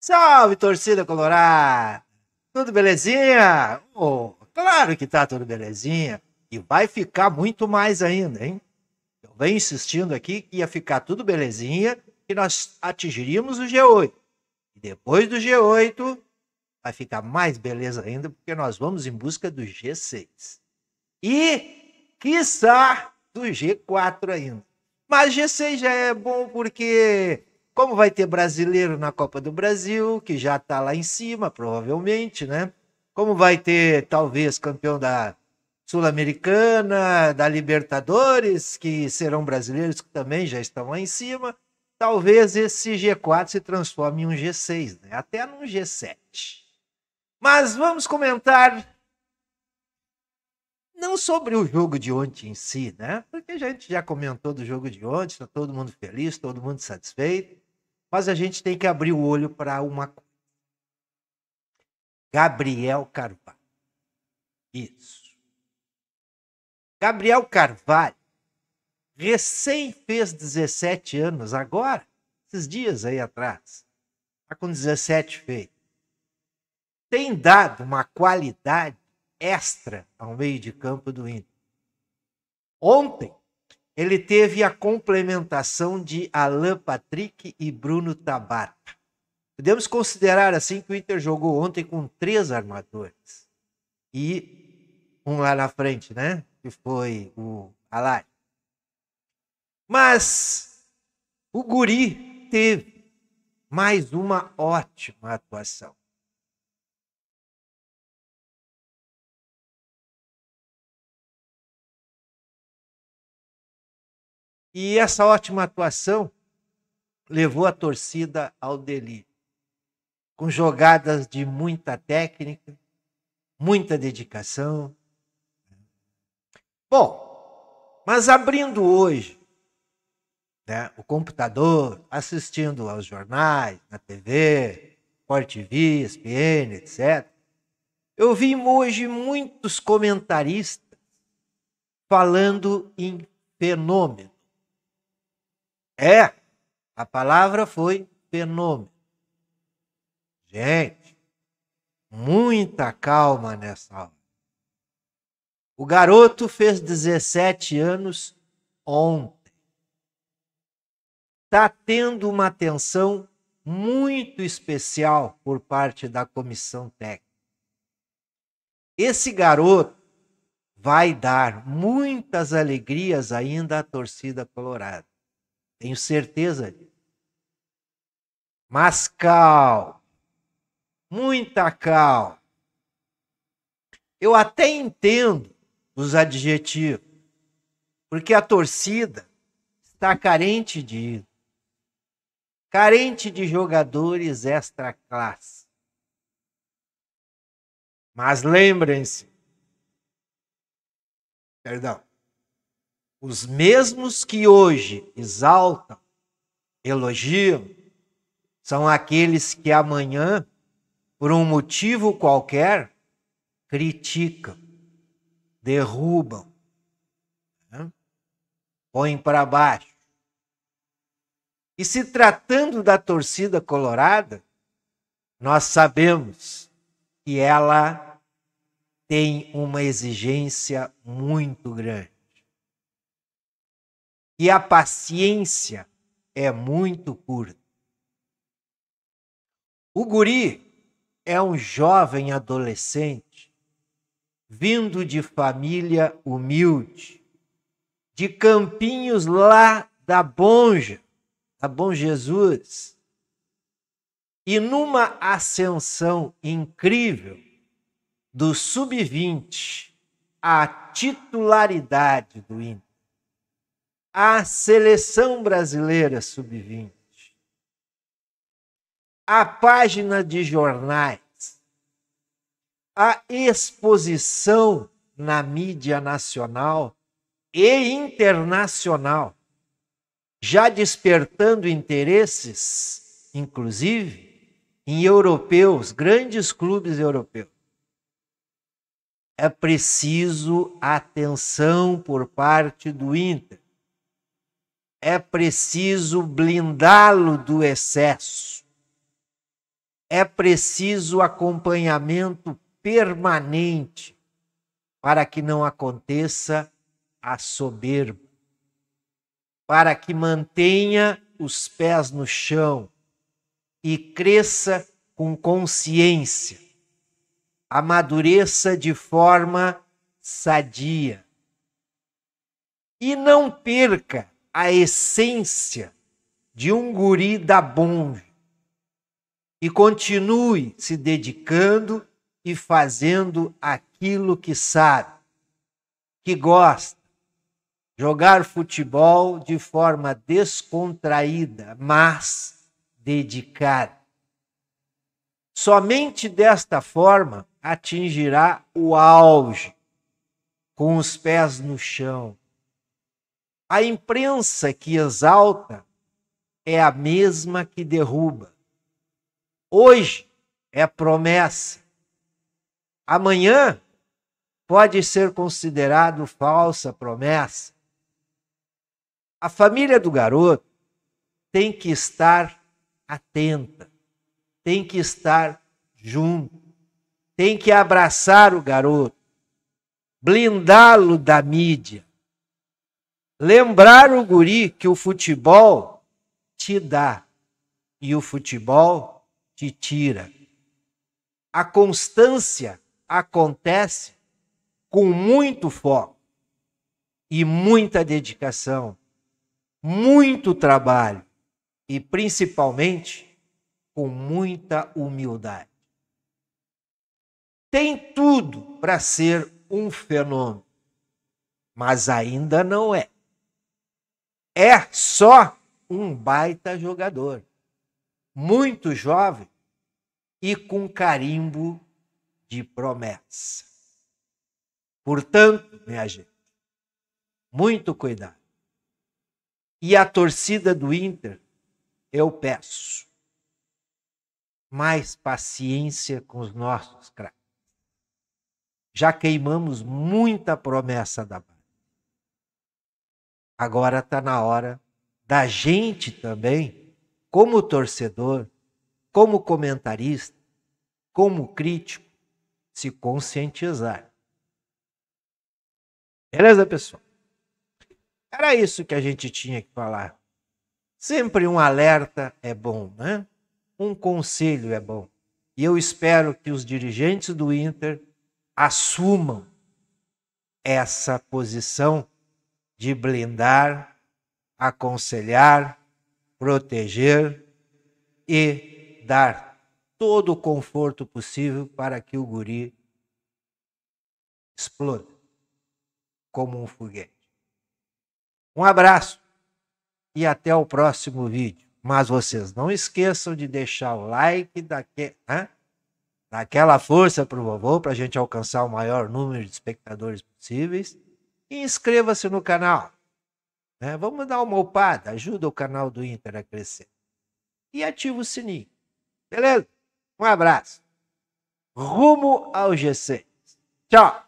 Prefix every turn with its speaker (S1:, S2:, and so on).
S1: Salve, torcida colorada! Tudo belezinha? Oh, claro que tá tudo belezinha. E vai ficar muito mais ainda, hein? Eu venho insistindo aqui que ia ficar tudo belezinha, e nós atingiríamos o G8. E depois do G8, vai ficar mais beleza ainda, porque nós vamos em busca do G6. E, quiçá, do G4 ainda. Mas G6 já é bom porque como vai ter brasileiro na Copa do Brasil, que já está lá em cima, provavelmente, né? Como vai ter, talvez, campeão da Sul-Americana, da Libertadores, que serão brasileiros que também já estão lá em cima, talvez esse G4 se transforme em um G6, né? até num G7. Mas vamos comentar não sobre o jogo de ontem em si, né? Porque a gente já comentou do jogo de ontem, está todo mundo feliz, todo mundo satisfeito. Mas a gente tem que abrir o olho para uma coisa. Gabriel Carvalho. Isso. Gabriel Carvalho recém fez 17 anos agora, esses dias aí atrás. Está com 17 feito. Tem dado uma qualidade extra ao meio de campo do Inter. Ontem, ele teve a complementação de Alain Patrick e Bruno Tabata. Podemos considerar assim que o Inter jogou ontem com três armadores. E um lá na frente, né? Que foi o Alari. Mas o Guri teve mais uma ótima atuação. E essa ótima atuação levou a torcida ao delírio. Com jogadas de muita técnica, muita dedicação. Bom, mas abrindo hoje né, o computador, assistindo aos jornais, na TV, Sport TV, SPN, etc., eu vi hoje muitos comentaristas falando em fenômeno. É, a palavra foi fenômeno. Gente, muita calma nessa hora. O garoto fez 17 anos ontem. Está tendo uma atenção muito especial por parte da comissão técnica. Esse garoto vai dar muitas alegrias ainda à torcida colorada. Tenho certeza disso. Mas calma. Muita calma. Eu até entendo os adjetivos, porque a torcida está carente de carente de jogadores extra classe. Mas lembrem-se, perdão, os mesmos que hoje exaltam, elogiam, são aqueles que amanhã, por um motivo qualquer, criticam, derrubam, né? põem para baixo. E se tratando da torcida colorada, nós sabemos que ela tem uma exigência muito grande que a paciência é muito curta. O guri é um jovem adolescente vindo de família humilde, de Campinhos lá da Bonja, da Bom Jesus. E numa ascensão incrível do sub-20 à titularidade do Inter a seleção brasileira sub-20, a página de jornais, a exposição na mídia nacional e internacional, já despertando interesses, inclusive, em europeus, grandes clubes europeus. É preciso atenção por parte do Inter é preciso blindá-lo do excesso, é preciso acompanhamento permanente para que não aconteça a soberba, para que mantenha os pés no chão e cresça com consciência, amadureça de forma sadia e não perca a essência de um guri da bonde e continue se dedicando e fazendo aquilo que sabe, que gosta. Jogar futebol de forma descontraída, mas dedicada. Somente desta forma atingirá o auge, com os pés no chão, a imprensa que exalta é a mesma que derruba. Hoje é promessa. Amanhã pode ser considerado falsa promessa. A família do garoto tem que estar atenta, tem que estar junto, tem que abraçar o garoto, blindá-lo da mídia, Lembrar o guri que o futebol te dá e o futebol te tira. A constância acontece com muito foco e muita dedicação, muito trabalho e principalmente com muita humildade. Tem tudo para ser um fenômeno, mas ainda não é é só um baita jogador, muito jovem e com carimbo de promessa. Portanto, minha gente, muito cuidado. E a torcida do Inter, eu peço mais paciência com os nossos craques. Já queimamos muita promessa da base. Agora está na hora da gente também, como torcedor, como comentarista, como crítico, se conscientizar. Beleza, pessoal? Era isso que a gente tinha que falar. Sempre um alerta é bom, né? Um conselho é bom. E eu espero que os dirigentes do Inter assumam essa posição de blindar, aconselhar, proteger e dar todo o conforto possível para que o guri exploda como um foguete. Um abraço e até o próximo vídeo. Mas vocês não esqueçam de deixar o like né? daquela força para o vovô, para a gente alcançar o maior número de espectadores possíveis inscreva-se no canal. Né? Vamos dar uma upada, ajuda o canal do Inter a crescer. E ativa o sininho. Beleza? Um abraço. Rumo ao G6. Tchau.